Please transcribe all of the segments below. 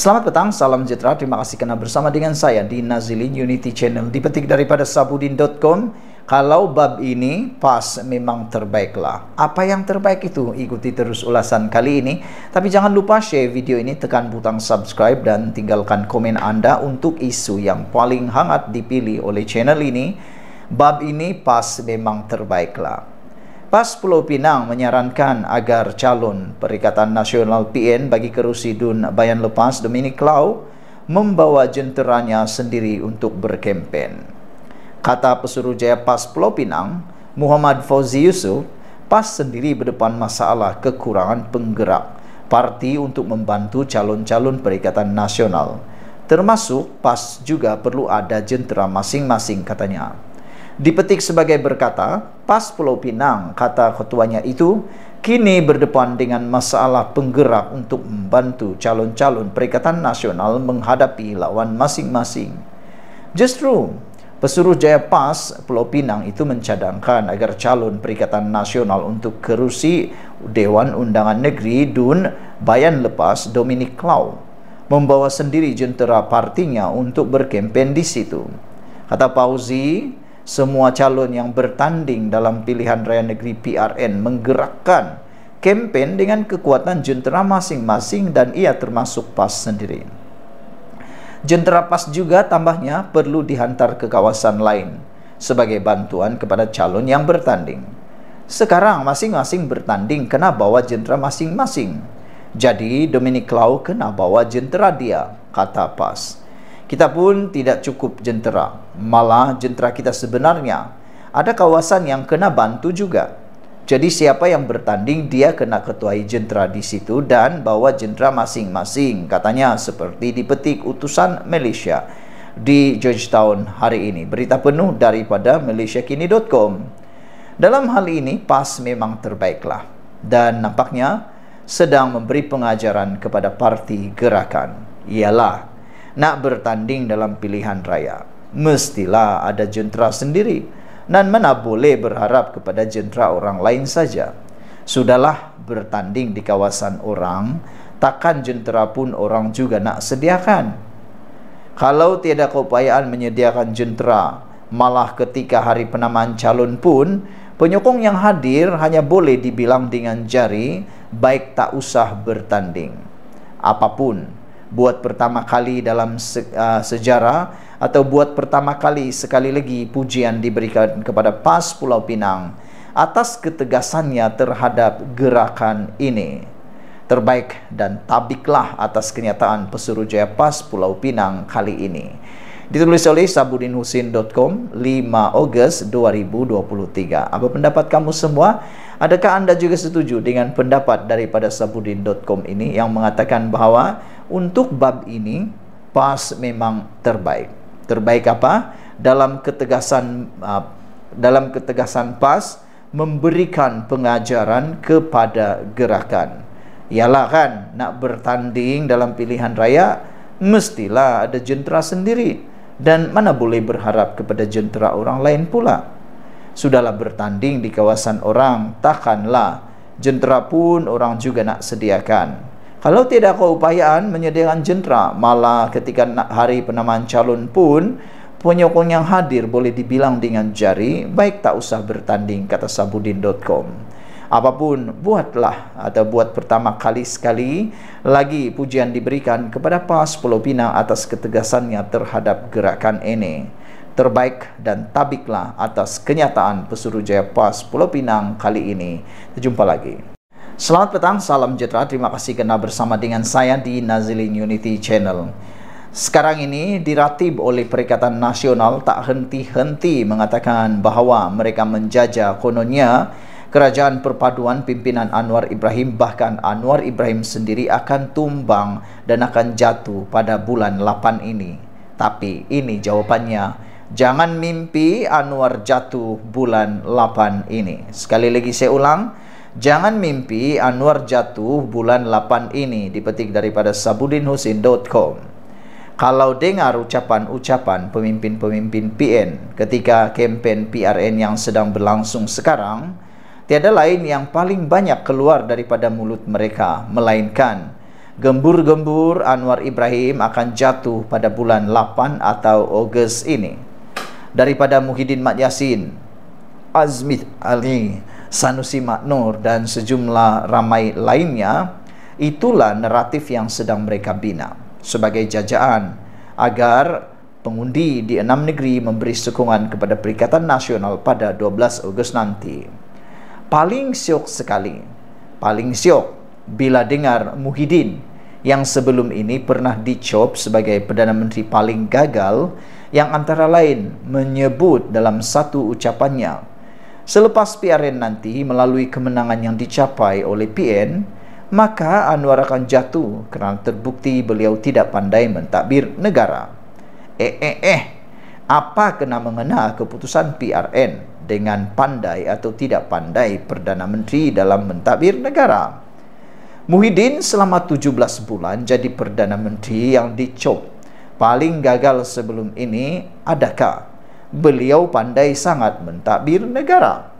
Selamat petang, salam sejahtera. Terima kasih kerana bersama dengan saya di Nazilin Unity Channel. Dipetik daripada sabudin.com, kalau bab ini pas memang terbaiklah. Apa yang terbaik itu? Ikuti terus ulasan kali ini. Tapi jangan lupa share video ini, tekan butang subscribe dan tinggalkan komen anda untuk isu yang paling hangat dipilih oleh channel ini. Bab ini pas memang terbaiklah. PAS Pulau Pinang menyarankan agar calon Perikatan Nasional PN bagi kerusi Dun Bayan Lepas Dominic Lau membawa jenteranya sendiri untuk berkempen. Kata Pesuruh Jaya PAS Pulau Pinang, Muhammad Fauzi Yusuf, PAS sendiri berdepan masalah kekurangan penggerak parti untuk membantu calon-calon Perikatan Nasional. Termasuk PAS juga perlu ada jentera masing-masing katanya dipetik sebagai berkata, pas Pulau Pinang, kata ketuanya itu, kini berdepan dengan masalah penggerak untuk membantu calon-calon Perikatan Nasional menghadapi lawan masing-masing. Justru, Pesuruh Jaya PAS Pulau Pinang itu mencadangkan agar calon Perikatan Nasional untuk kerusi Dewan Undangan Negeri DUN Bayan Lepas Dominic Clau membawa sendiri jentera partinya untuk berkempen di situ. Kata Pauzi, semua calon yang bertanding dalam pilihan raya negeri PRN menggerakkan kampanye dengan kekuatan jentera masing-masing dan ia termasuk PAS sendiri. Jentera PAS juga tambahnya perlu dihantar ke kawasan lain sebagai bantuan kepada calon yang bertanding. Sekarang masing-masing bertanding kena bawa jentera masing-masing. Jadi Dominic Lau kena bawa jentera dia, kata PAS. kita pun tidak cukup jentera. Malah jentera kita sebenarnya ada kawasan yang kena bantu juga. Jadi siapa yang bertanding dia kena ketuai jentera di situ dan bawa jentera masing-masing. Katanya seperti di petik utusan Malaysia di Georgetown hari ini. Berita penuh daripada malaysiakini.com. Dalam hal ini PAS memang terbaiklah dan nampaknya sedang memberi pengajaran kepada parti gerakan. Ialah nak bertanding dalam pilihan raya mestilah ada jentera sendiri dan mana boleh berharap kepada jentera orang lain saja sudahlah bertanding di kawasan orang takkan jentera pun orang juga nak sediakan kalau tiada keupayaan menyediakan jentera malah ketika hari penamaan calon pun penyokong yang hadir hanya boleh dibilang dengan jari baik tak usah bertanding apapun buat pertama kali dalam se- uh, sejarah atau buat pertama kali sekali lagi pujian diberikan kepada PAS Pulau Pinang atas ketegasannya terhadap gerakan ini. Terbaik dan tabiklah atas kenyataan pesuruh jaya PAS Pulau Pinang kali ini. Ditulis oleh sabudinhusin.com 5 Ogos 2023. Apa pendapat kamu semua? Adakah anda juga setuju dengan pendapat daripada sabudin.com ini yang mengatakan bahawa untuk bab ini PAS memang terbaik. Terbaik apa? Dalam ketegasan uh, dalam ketegasan PAS memberikan pengajaran kepada gerakan. Yalah kan nak bertanding dalam pilihan raya mestilah ada jentera sendiri dan mana boleh berharap kepada jentera orang lain pula sudahlah bertanding di kawasan orang takkanlah jentera pun orang juga nak sediakan kalau tidak keupayaan menyediakan jentera malah ketika hari penamaan calon pun penyokong yang hadir boleh dibilang dengan jari baik tak usah bertanding kata sabudin.com apapun buatlah atau buat pertama kali sekali lagi pujian diberikan kepada PAS Pulau Pinang atas ketegasannya terhadap gerakan ini terbaik dan tabiklah atas kenyataan pesuruh Jaya PAS Pulau Pinang kali ini. Jumpa lagi. Selamat petang, salam jetra. Terima kasih kerana bersama dengan saya di Nazilin Unity Channel. Sekarang ini diratib oleh Perikatan Nasional tak henti-henti mengatakan bahawa mereka menjajah kononnya kerajaan perpaduan pimpinan Anwar Ibrahim bahkan Anwar Ibrahim sendiri akan tumbang dan akan jatuh pada bulan 8 ini. Tapi ini jawapannya. Jangan mimpi Anwar jatuh bulan 8 ini. Sekali lagi saya ulang, jangan mimpi Anwar jatuh bulan 8 ini dipetik daripada sabudinhusin.com. Kalau dengar ucapan-ucapan pemimpin-pemimpin PN ketika kempen PRN yang sedang berlangsung sekarang, tiada lain yang paling banyak keluar daripada mulut mereka melainkan gembur-gembur Anwar Ibrahim akan jatuh pada bulan 8 atau Ogos ini daripada Muhyiddin Mat Yassin Azmith Ali Sanusi Mat Maknur dan sejumlah ramai lainnya itulah naratif yang sedang mereka bina sebagai jajaan agar pengundi di enam negeri memberi sokongan kepada Perikatan Nasional pada 12 Ogos nanti paling syok sekali paling syok bila dengar Muhyiddin yang sebelum ini pernah dicop sebagai Perdana Menteri paling gagal yang antara lain menyebut dalam satu ucapannya Selepas PRN nanti melalui kemenangan yang dicapai oleh PN maka Anwar akan jatuh kerana terbukti beliau tidak pandai mentadbir negara Eh eh eh apa kena mengena keputusan PRN dengan pandai atau tidak pandai Perdana Menteri dalam mentadbir negara? Muhyiddin selama 17 bulan jadi Perdana Menteri yang dicop paling gagal sebelum ini adakah beliau pandai sangat mentadbir negara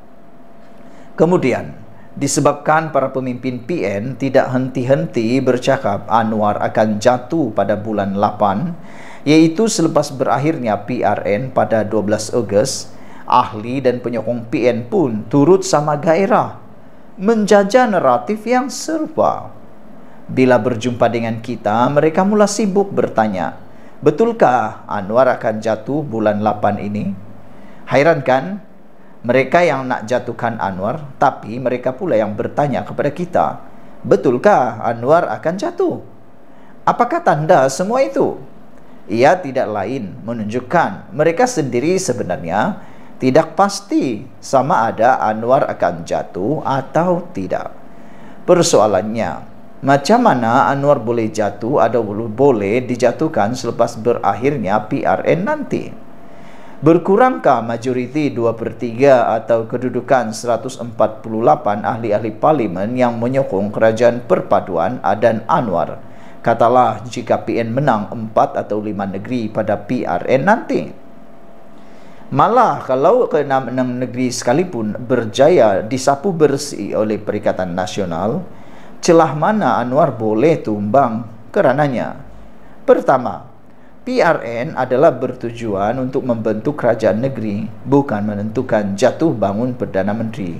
kemudian disebabkan para pemimpin PN tidak henti-henti bercakap Anwar akan jatuh pada bulan 8 iaitu selepas berakhirnya PRN pada 12 Ogos ahli dan penyokong PN pun turut sama gairah menjajah naratif yang serupa. Bila berjumpa dengan kita, mereka mula sibuk bertanya, Betulkah Anwar akan jatuh bulan 8 ini? Hairan kan? Mereka yang nak jatuhkan Anwar, tapi mereka pula yang bertanya kepada kita, Betulkah Anwar akan jatuh? Apakah tanda semua itu? Ia tidak lain menunjukkan mereka sendiri sebenarnya tidak pasti sama ada Anwar akan jatuh atau tidak. Persoalannya, macam mana Anwar boleh jatuh atau boleh dijatuhkan selepas berakhirnya PRN nanti? Berkurangkah majoriti 2 per 3 atau kedudukan 148 ahli-ahli parlimen yang menyokong kerajaan perpaduan Adan Anwar? Katalah jika PN menang 4 atau 5 negeri pada PRN nanti. Malah kalau ke enam, enam negeri sekalipun berjaya disapu bersih oleh Perikatan Nasional, celah mana Anwar boleh tumbang kerananya? Pertama, PRN adalah bertujuan untuk membentuk kerajaan negeri, bukan menentukan jatuh bangun Perdana Menteri.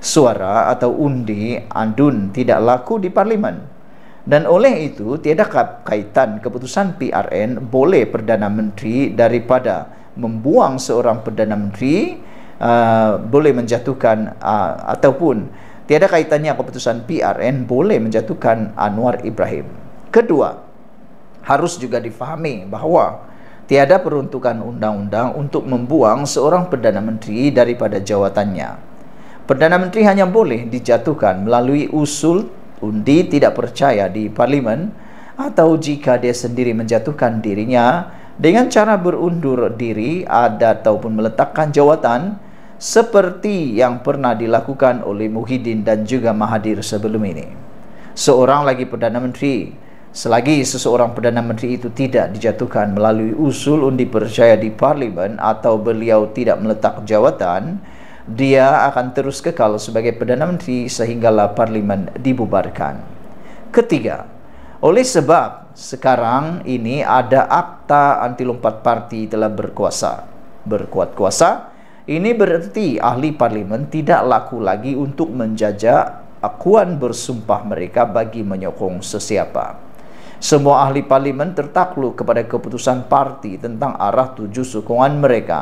Suara atau undi andun tidak laku di parlimen. Dan oleh itu, tiada kaitan keputusan PRN boleh Perdana Menteri daripada Perikatan membuang seorang perdana menteri uh, boleh menjatuhkan uh, ataupun tiada kaitannya keputusan PRN boleh menjatuhkan Anwar Ibrahim. Kedua, harus juga difahami bahawa tiada peruntukan undang-undang untuk membuang seorang perdana menteri daripada jawatannya. Perdana menteri hanya boleh dijatuhkan melalui usul undi tidak percaya di parlimen atau jika dia sendiri menjatuhkan dirinya dengan cara berundur diri ada ataupun meletakkan jawatan seperti yang pernah dilakukan oleh Muhyiddin dan juga Mahathir sebelum ini. Seorang lagi Perdana Menteri, selagi seseorang Perdana Menteri itu tidak dijatuhkan melalui usul undi percaya di Parlimen atau beliau tidak meletak jawatan, dia akan terus kekal sebagai Perdana Menteri sehinggalah Parlimen dibubarkan. Ketiga, oleh sebab sekarang ini ada akta anti lompat parti telah berkuasa berkuat kuasa ini berarti ahli parlimen tidak laku lagi untuk menjajak akuan bersumpah mereka bagi menyokong sesiapa semua ahli parlimen tertakluk kepada keputusan parti tentang arah tuju sokongan mereka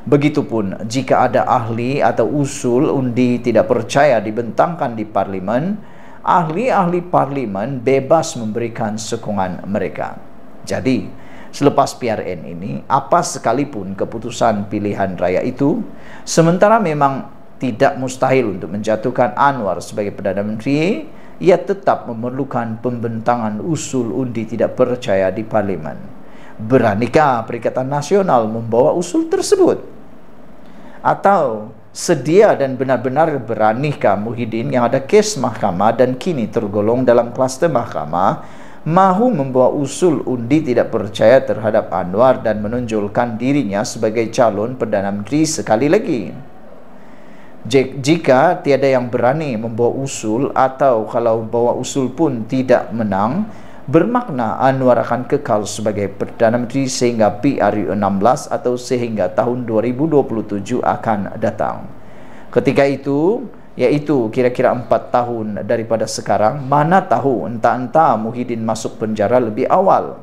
Begitupun jika ada ahli atau usul undi tidak percaya dibentangkan di parlimen, ahli-ahli parlimen bebas memberikan sokongan mereka. Jadi, selepas PRN ini, apa sekalipun keputusan pilihan raya itu, sementara memang tidak mustahil untuk menjatuhkan Anwar sebagai Perdana Menteri, ia tetap memerlukan pembentangan usul undi tidak percaya di parlimen. Beranikah Perikatan Nasional membawa usul tersebut? Atau sedia dan benar-benar beranikah Muhyiddin yang ada kes mahkamah dan kini tergolong dalam kluster mahkamah mahu membawa usul undi tidak percaya terhadap Anwar dan menunjulkan dirinya sebagai calon Perdana Menteri sekali lagi. Jika tiada yang berani membawa usul atau kalau bawa usul pun tidak menang, bermakna Anwar akan kekal sebagai Perdana Menteri sehingga PRU16 atau sehingga tahun 2027 akan datang. Ketika itu, yaitu kira-kira 4 tahun daripada sekarang, mana tahu entah-entah Muhyiddin masuk penjara lebih awal.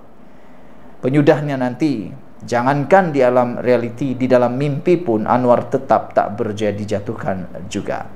Penyudahnya nanti, jangankan di alam realiti, di dalam mimpi pun Anwar tetap tak berjaya dijatuhkan juga.